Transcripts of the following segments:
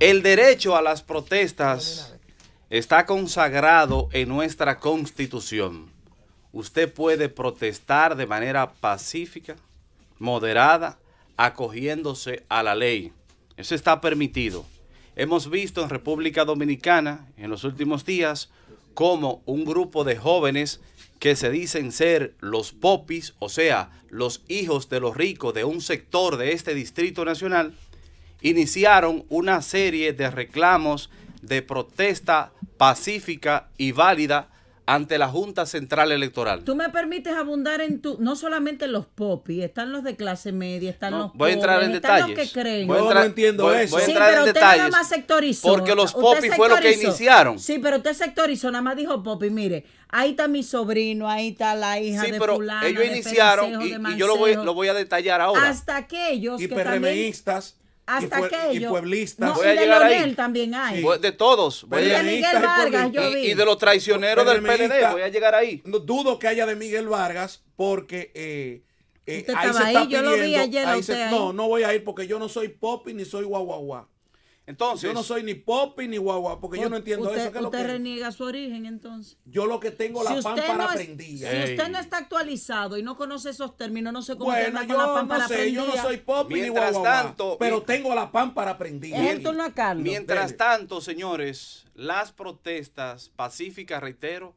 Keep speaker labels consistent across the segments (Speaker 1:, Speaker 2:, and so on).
Speaker 1: El derecho a las protestas está consagrado en nuestra constitución. Usted puede protestar de manera pacífica, moderada, acogiéndose a la ley. Eso está permitido. Hemos visto en República Dominicana en los últimos días cómo un grupo de jóvenes que se dicen ser los popis, o sea, los hijos de los ricos de un sector de este distrito nacional, iniciaron una serie de reclamos de protesta pacífica y válida ante la Junta Central Electoral. Tú me permites abundar en tu, no solamente los popis, están los de clase media, están no, los Voy a entrar en detalles. que creen. no, entiendo voy, eso. sí, pero usted detalles. Nada más sectorizó. Porque los popis fueron lo que iniciaron. Sí, pero usted sectorizó, nada más dijo popi, mire, ahí está mi sobrino, ahí está la hija sí, pero ellos iniciaron y, yo lo voy, a detallar ahora. Hasta
Speaker 2: aquellos y que También, hasta que y pueblista. No, voy a y de llegar también hay.
Speaker 1: De todos. Voy y de Miguel Vargas, yo vi. Y, de los traicioneros del PLD, voy a
Speaker 2: llegar ahí. No, dudo que haya de Miguel Vargas porque... Eh, eh ahí se está pidiendo, yo lo vi ayer. Ahí se, no, no voy a ir porque yo no soy popi ni soy guaguaguá. Entonces, yo no soy ni popi ni guagua, porque yo no entiendo eso. que usted
Speaker 1: reniega su origen, entonces.
Speaker 2: Yo lo que tengo la pan para prendida. Si usted no
Speaker 1: está actualizado y no conoce esos términos, no sé cómo bueno, yo la no Yo no soy popi ni guagua,
Speaker 2: pero tengo la para prendida. Mientras, Carlos, mientras
Speaker 1: tanto, señores, las protestas pacíficas, reitero,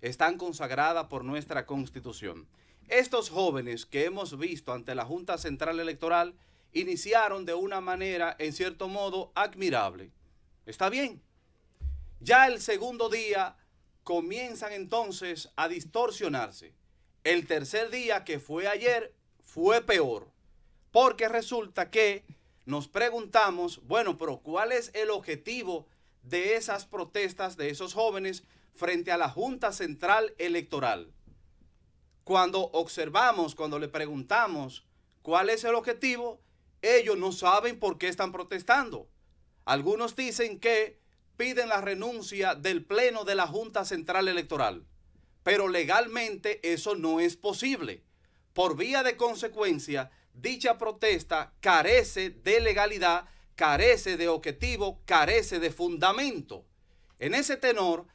Speaker 1: están consagradas por nuestra Constitución. Estos jóvenes que hemos visto ante la Junta Central Electoral iniciaron de una manera, en cierto modo, admirable. ¿Está bien? Ya el segundo día comienzan entonces a distorsionarse. El tercer día, que fue ayer, fue peor, porque resulta que nos preguntamos, bueno, pero ¿cuál es el objetivo de esas protestas de esos jóvenes frente a la Junta Central Electoral? Cuando observamos, cuando le preguntamos cuál es el objetivo, ellos no saben por qué están protestando. Algunos dicen que piden la renuncia del Pleno de la Junta Central Electoral, pero legalmente eso no es posible. Por vía de consecuencia, dicha protesta carece de legalidad, carece de objetivo, carece de fundamento. En ese tenor,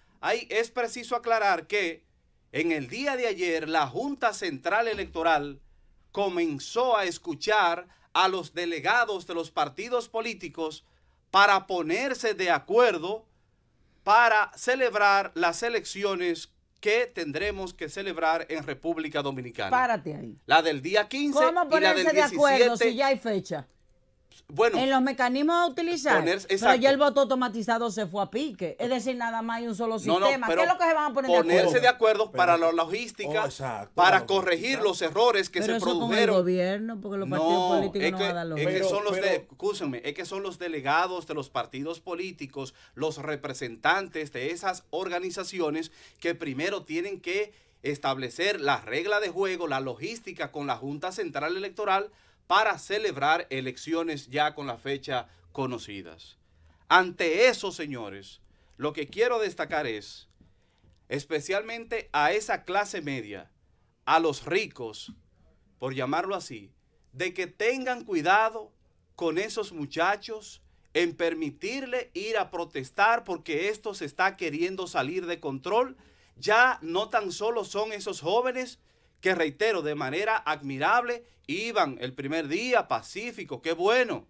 Speaker 1: es preciso aclarar que en el día de ayer la Junta Central Electoral comenzó a escuchar a los delegados de los partidos políticos para ponerse de acuerdo para celebrar las elecciones que tendremos que celebrar en República Dominicana. Párate ahí. La del día 15 y la del 17 de acuerdo si ya hay fecha? Bueno, en los mecanismos a utilizar. o pero ya el voto automatizado se fue a pique. Es decir, nada más hay un solo sistema. ¿Qué es lo que se van a poner ponerse de acuerdo? para la logística, oh, para corregir los errores que se produjeron. gobierno, son los es que son los delegados de los partidos políticos, los representantes de esas organizaciones que primero tienen que establecer la regla de juego, la logística con la Junta Central Electoral para celebrar elecciones ya con la fecha conocidas. Ante eso, señores, lo que quiero destacar es, especialmente a esa clase media, a los ricos, por llamarlo así, de que tengan cuidado con esos muchachos en permitirle ir a protestar porque esto se está queriendo salir de control. Ya no tan solo son esos jóvenes, que reitero, de manera admirable, iban el primer día pacífico, qué bueno.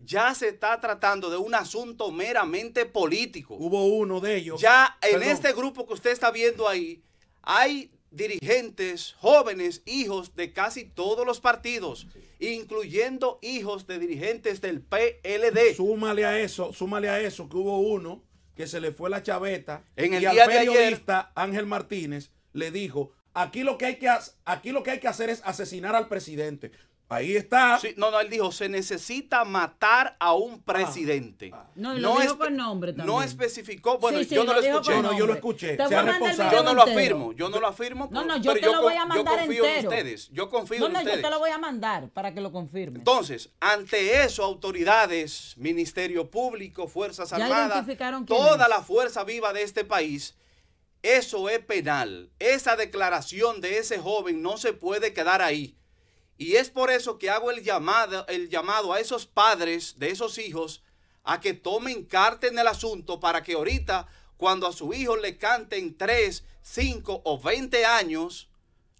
Speaker 1: Ya se está tratando de un asunto meramente político. Hubo uno de ellos. Ya en este grupo que usted está viendo ahí, hay dirigentes, jóvenes, hijos de casi todos
Speaker 2: los partidos, incluyendo hijos de dirigentes del PLD. Súmale a eso, súmale a eso que hubo uno que se le fue la chaveta en el y al periodista Ángel Martínez le dijo Aquí lo que hay que, aquí lo que, hay que hacer es asesinar al presidente. Ahí está. no, no, él dijo, se necesita matar a un ah, presidente.
Speaker 1: Ah. No, lo no dijo por nombre también. No especificó, bueno, yo no lo, escuché. No, yo lo escuché. Yo no lo afirmo, yo no lo afirmo. No, no, yo te lo voy a mandar yo confío en ustedes, yo confío en ustedes. No, yo te lo voy a mandar para que lo confirme. Entonces, ante eso, autoridades, Ministerio Público, Fuerzas Armadas, toda la fuerza viva de este país eso es penal. Esa declaración de ese joven no se puede quedar ahí. Y es por eso que hago el llamado, el llamado a esos padres de esos hijos a que tomen carta en el asunto para que ahorita, cuando a su hijo le canten 3, 5 o 20 años,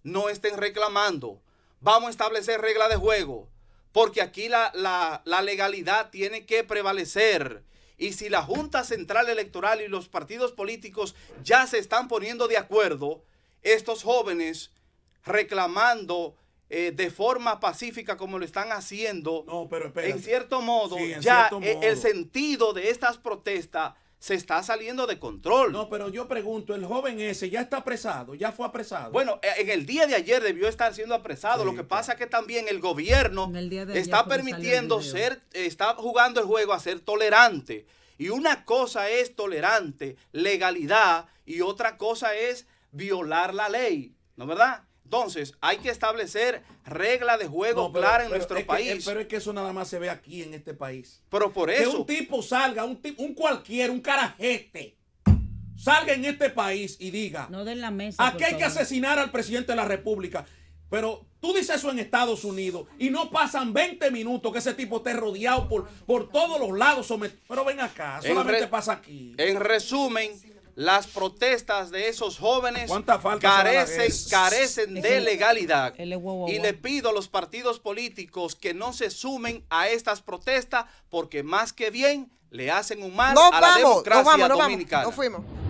Speaker 1: no estén reclamando. Vamos a establecer regla de juego, porque aquí la legalidad tiene que prevalecer. Y si la Junta Central Electoral y los partidos políticos ya se están poniendo de acuerdo, estos jóvenes reclamando eh, de forma pacífica como lo están haciendo, en cierto modo, ya e, el sentido de estas protestas se está saliendo de control. No, pero yo pregunto, el joven ese ya está apresado, ya fue apresado. Bueno, eh, en el día de ayer debió estar siendo apresado. Lo que pasa es que también el gobierno está permitiendo ser, está jugando el juego a ser tolerante. Y una cosa es tolerante, legalidad, y otra cosa es violar la ley, ¿no es verdad? Entonces, hay que establecer reglas
Speaker 2: de juego clara claras en nuestro eh, país. pero es que eso nada más se ve aquí en este país. Pero por eso. Que un tipo salga, un, tipo, un cualquiera, un carajete, salga en este país y diga:
Speaker 1: No den la mesa. Aquí hay que
Speaker 2: asesinar al presidente de la República. Pero tú dices eso en Estados Unidos y no pasan 20 minutos que ese tipo esté rodeado por, por todos los lados. Pero ven acá, solamente pasa aquí. En resumen, las protestas de esos
Speaker 1: jóvenes carecen, carecen de legalidad. Y le pido a los partidos políticos que no se sumen a estas protestas porque más que bien le hacen un mal a la democracia dominicana. fuimos.